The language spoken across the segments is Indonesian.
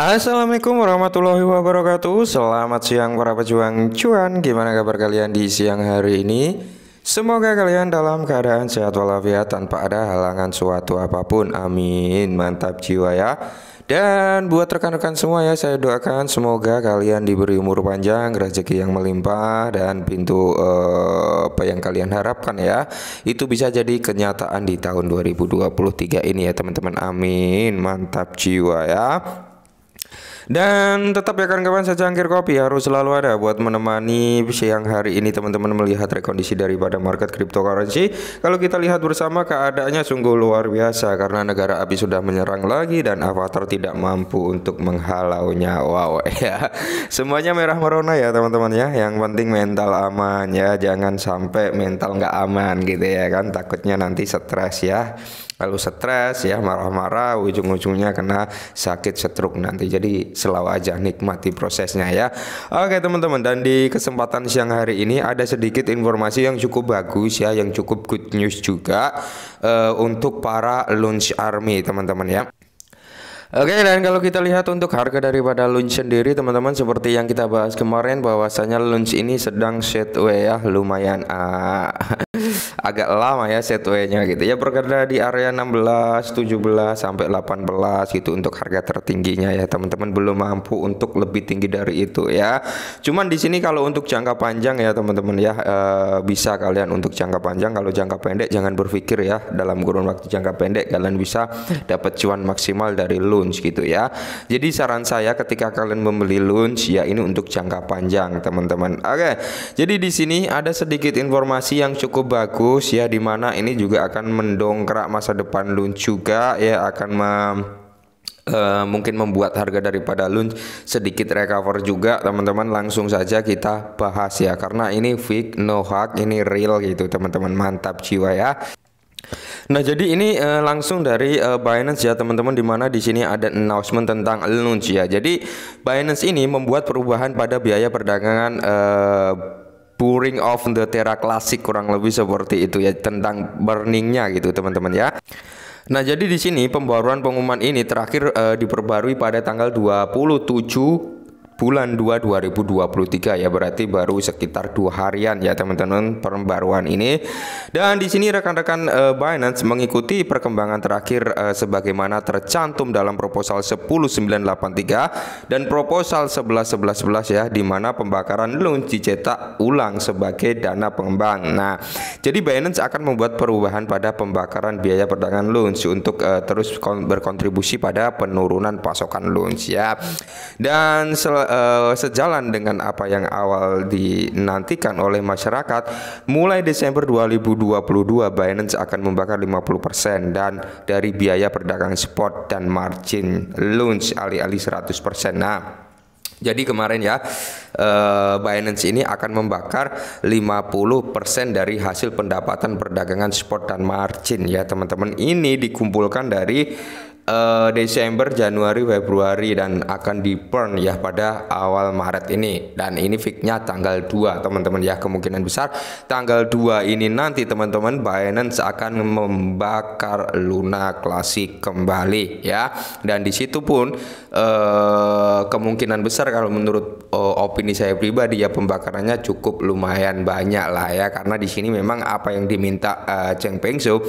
Assalamualaikum warahmatullahi wabarakatuh Selamat siang para pejuang cuan Gimana kabar kalian di siang hari ini? Semoga kalian dalam keadaan sehat walafiat tanpa ada halangan suatu apapun Amin Mantap jiwa ya dan buat rekan-rekan semua ya saya doakan semoga kalian diberi umur panjang, rezeki yang melimpah dan pintu eh, apa yang kalian harapkan ya itu bisa jadi kenyataan di tahun 2023 ini ya teman-teman. Amin. Mantap jiwa ya. Dan tetap ya kawan-kawan secangkir kopi harus selalu ada buat menemani siang hari ini teman-teman melihat rekondisi daripada market cryptocurrency. Kalau kita lihat bersama keadaannya sungguh luar biasa karena negara api sudah menyerang lagi dan avatar tidak mampu untuk menghalaunya. Wow ya. Semuanya merah merona ya teman-teman ya. Yang penting mental aman ya. Jangan sampai mental nggak aman gitu ya kan. Takutnya nanti stres ya lalu stres ya marah-marah ujung-ujungnya kena sakit stroke nanti jadi Selalu aja nikmati prosesnya ya oke teman-teman dan di kesempatan siang hari ini ada sedikit informasi yang cukup bagus ya yang cukup good news juga uh, untuk para launch army teman-teman ya Oke dan kalau kita lihat untuk harga daripada launch sendiri teman-teman seperti yang kita bahas kemarin bahwasanya launch ini sedang setway ya lumayan uh, agak lama ya setway gitu ya berada di area 16, 17 sampai 18 gitu untuk harga tertingginya ya teman-teman belum mampu untuk lebih tinggi dari itu ya. Cuman di sini kalau untuk jangka panjang ya teman-teman ya e, bisa kalian untuk jangka panjang kalau jangka pendek jangan berpikir ya dalam kurun waktu jangka pendek kalian bisa dapat cuan maksimal dari launch gitu ya. Jadi saran saya ketika kalian membeli launch ya ini untuk jangka panjang teman-teman. Oke. Jadi di sini ada sedikit informasi yang cukup bagus bagus ya dimana ini juga akan mendongkrak masa depan Lun juga ya akan mem Uh, mungkin membuat harga daripada Lun sedikit recover juga teman-teman langsung saja kita bahas ya karena ini fake no hack ini real gitu teman-teman mantap jiwa ya Nah, jadi ini uh, langsung dari uh, Binance ya, teman-teman di mana di sini ada announcement tentang launch ya. Jadi Binance ini membuat perubahan pada biaya perdagangan uh, Pouring of the Terra Classic kurang lebih seperti itu ya tentang burningnya gitu teman-teman ya. Nah, jadi di sini pembaruan pengumuman ini terakhir uh, diperbarui pada tanggal 27 bulan 2 2023 ya berarti baru sekitar dua harian ya teman-teman perbaruan ini dan di sini rekan-rekan uh, Binance mengikuti perkembangan terakhir uh, sebagaimana tercantum dalam proposal 10983 dan proposal 11111 ya di mana pembakaran loan dicetak ulang sebagai dana pengembang. Nah, jadi Binance akan membuat perubahan pada pembakaran biaya perdagangan loan untuk uh, terus berkontribusi pada penurunan pasokan loan ya. Dan sel uh, sejalan dengan apa yang awal dinantikan oleh masyarakat, mulai Desember 2022 Binance akan membakar 50% dan dari biaya perdagangan spot dan margin launch alih-alih 100%. Nah, jadi kemarin ya eh, Binance ini akan membakar 50% dari hasil pendapatan perdagangan spot dan margin ya teman-teman. Ini dikumpulkan dari uh, Desember, Januari, Februari dan akan di burn ya pada awal Maret ini dan ini fixnya tanggal 2 teman-teman ya kemungkinan besar tanggal 2 ini nanti teman-teman Binance akan membakar Luna Classic kembali ya dan disitu pun uh, kemungkinan besar kalau menurut uh, opini saya pribadi ya pembakarannya cukup lumayan banyak lah ya karena di sini memang apa yang diminta uh, Cheng Pengsu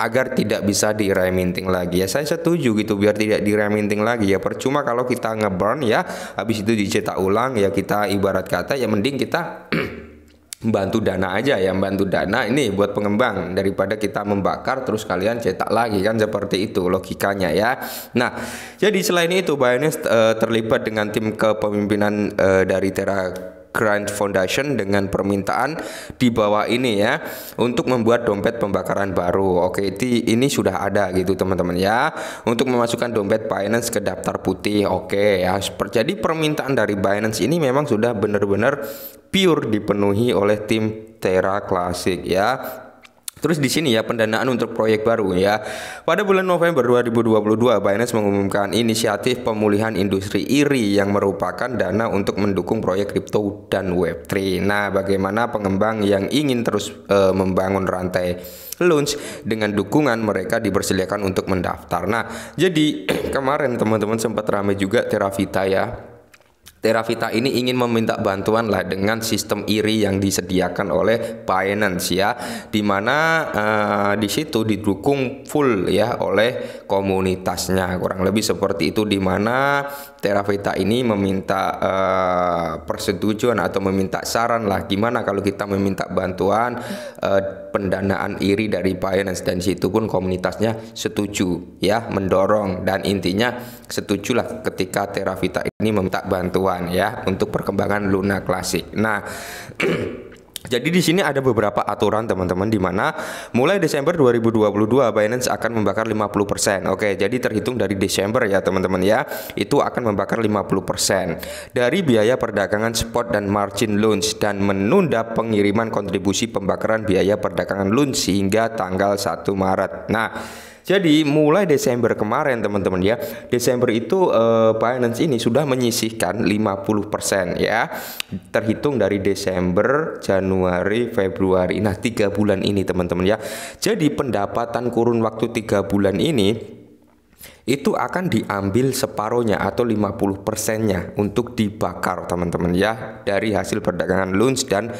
agar tidak bisa di lagi ya saya setuju gitu biar tidak di lagi ya percuma kalau kita ngeburn ya habis itu dicetak ulang ya kita ibarat kata ya mending kita bantu dana aja ya bantu dana ini buat pengembang daripada kita membakar terus kalian cetak lagi kan seperti itu logikanya ya nah jadi selain itu Binance e, eh, terlibat dengan tim kepemimpinan e, dari Terra Grand Foundation dengan permintaan di bawah ini ya untuk membuat dompet pembakaran baru. Oke, ini sudah ada gitu teman-teman ya untuk memasukkan dompet Binance ke daftar putih. Oke ya. Jadi permintaan dari Binance ini memang sudah benar-benar pure dipenuhi oleh tim Terra Classic ya. Terus di sini ya pendanaan untuk proyek baru ya. Pada bulan November 2022, Binance mengumumkan inisiatif pemulihan industri IRI yang merupakan dana untuk mendukung proyek kripto dan Web3. Nah, bagaimana pengembang yang ingin terus e, membangun rantai launch dengan dukungan mereka dipersilakan untuk mendaftar. Nah, jadi kemarin teman-teman sempat ramai juga Teravita ya Teravita ini ingin meminta bantuan lah dengan sistem IRI yang disediakan oleh Binance ya, di mana uh, di situ didukung full ya oleh komunitasnya kurang lebih seperti itu di mana Teravita ini meminta uh, persetujuan atau meminta saran lah gimana kalau kita meminta bantuan uh, pendanaan IRI dari Binance dan situ pun komunitasnya setuju ya mendorong dan intinya setujulah ketika Teravita ini meminta bantuan ya untuk perkembangan Luna Klasik. Nah, Jadi di sini ada beberapa aturan teman-teman di mana mulai Desember 2022 Binance akan membakar 50%. Oke, jadi terhitung dari Desember ya teman-teman ya. Itu akan membakar 50% dari biaya perdagangan spot dan margin loans dan menunda pengiriman kontribusi pembakaran biaya perdagangan loans hingga tanggal 1 Maret. Nah, jadi mulai Desember kemarin teman-teman ya, Desember itu eh, Binance ini sudah menyisihkan 50% ya. Terhitung dari Desember, Januari, Februari. Nah, tiga bulan ini teman-teman ya. Jadi pendapatan kurun waktu tiga bulan ini itu akan diambil separohnya atau 50 persennya untuk dibakar teman-teman ya dari hasil perdagangan Lunch dan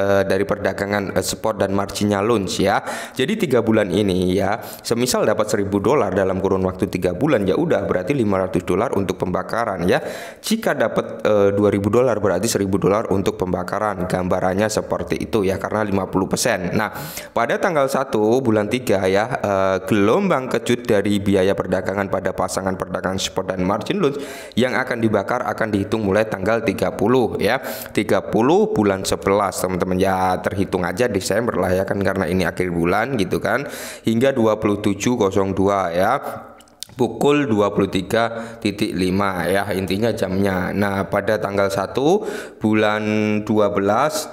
Eh, dari perdagangan uh, eh, spot dan marginnya launch ya. Jadi tiga bulan ini ya, semisal dapat 1000 dolar dalam kurun waktu tiga bulan ya udah berarti 500 dolar untuk pembakaran ya. Jika dapat uh, eh, 2000 dolar berarti 1000 dolar untuk pembakaran. Gambarannya seperti itu ya karena 50%. Nah, pada tanggal 1 bulan 3 ya, uh, gelombang kejut dari biaya perdagangan pada pasangan perdagangan support dan margin loans yang akan dibakar akan dihitung mulai tanggal 30 ya. 30 bulan 11 teman-teman teman ya terhitung aja Desember lah ya kan karena ini akhir bulan gitu kan hingga 27.02 ya pukul 23.5 ya intinya jamnya. Nah, pada tanggal 1 bulan 12 2022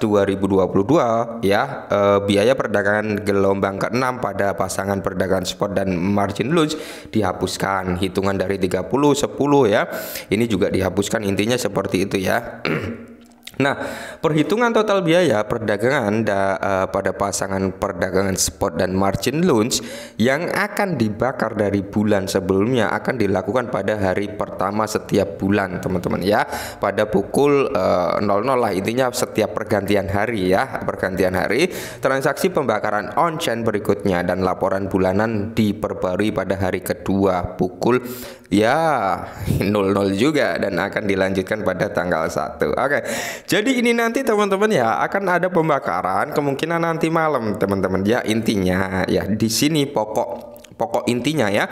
ya eh, biaya perdagangan gelombang ke-6 pada pasangan perdagangan spot dan margin loss dihapuskan. Hitungan dari 30 10 ya. Ini juga dihapuskan intinya seperti itu ya. Nah, perhitungan total biaya perdagangan da, uh, pada pasangan perdagangan spot dan margin loans yang akan dibakar dari bulan sebelumnya akan dilakukan pada hari pertama setiap bulan, teman-teman ya. Pada pukul uh, eh, 00 lah intinya setiap pergantian hari ya, pergantian hari transaksi pembakaran on chain berikutnya dan laporan bulanan diperbarui pada hari kedua pukul Ya, 00 juga dan akan dilanjutkan pada tanggal 1. Oke. Okay. Jadi ini nanti teman-teman ya akan ada pembakaran kemungkinan nanti malam teman-teman. Ya intinya ya di sini pokok pokok intinya ya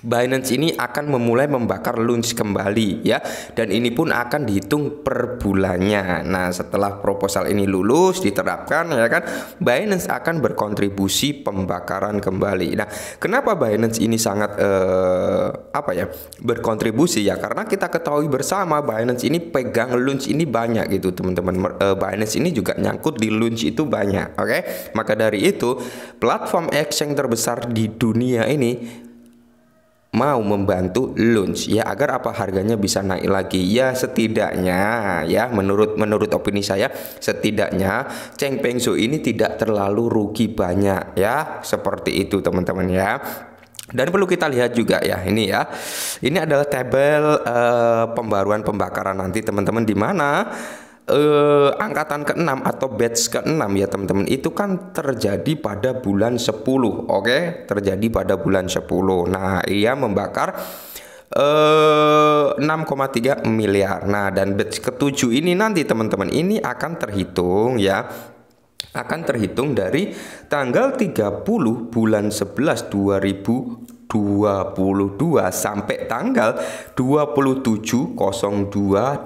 Binance ini akan memulai membakar launch kembali ya dan ini pun akan dihitung per bulannya. Nah, setelah proposal ini lulus diterapkan ya kan Binance akan berkontribusi pembakaran kembali. Nah, kenapa Binance ini sangat eh, apa ya? berkontribusi ya karena kita ketahui bersama Binance ini pegang launch ini banyak gitu teman-teman. Eh, Binance ini juga nyangkut di launch itu banyak, oke? Okay? Maka dari itu, platform exchange terbesar di dunia ini mau membantu launch ya agar apa harganya bisa naik lagi ya setidaknya ya menurut menurut opini saya setidaknya Cheng Pengsu ini tidak terlalu rugi banyak ya seperti itu teman-teman ya dan perlu kita lihat juga ya ini ya. Ini adalah tabel uh, pembaruan pembakaran nanti teman-teman di mana eh, angkatan ke-6 atau batch ke-6 ya teman-teman itu kan terjadi pada bulan 10 oke okay? terjadi pada bulan 10 nah ia membakar eh, 6,3 miliar nah dan batch ke-7 ini nanti teman-teman ini akan terhitung ya akan terhitung dari tanggal 30 bulan 11 2000 2022 sampai tanggal 27.02 2023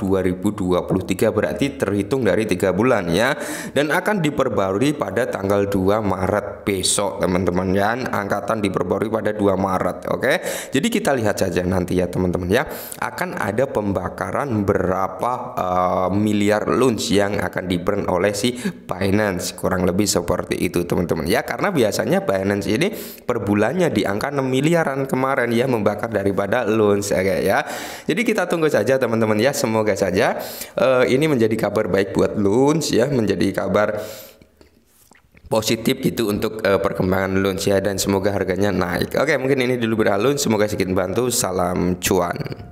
berarti terhitung dari tiga bulan ya dan akan diperbarui pada tanggal 2 Maret besok teman-teman ya angkatan diperbarui pada 2 Maret oke jadi kita lihat saja nanti ya teman-teman ya akan ada pembakaran berapa uh, miliar loans yang akan di burn oleh si Binance kurang lebih seperti itu teman-teman ya karena biasanya Binance ini per bulannya di angka 6 miliar miliaran kemarin ya membakar daripada loans ya kayak ya. Jadi kita tunggu saja teman-teman ya semoga saja uh, ini menjadi kabar baik buat loans ya menjadi kabar positif gitu untuk uh, perkembangan loans ya dan semoga harganya naik. Oke, mungkin ini dulu beralun, semoga sedikit bantu. Salam cuan.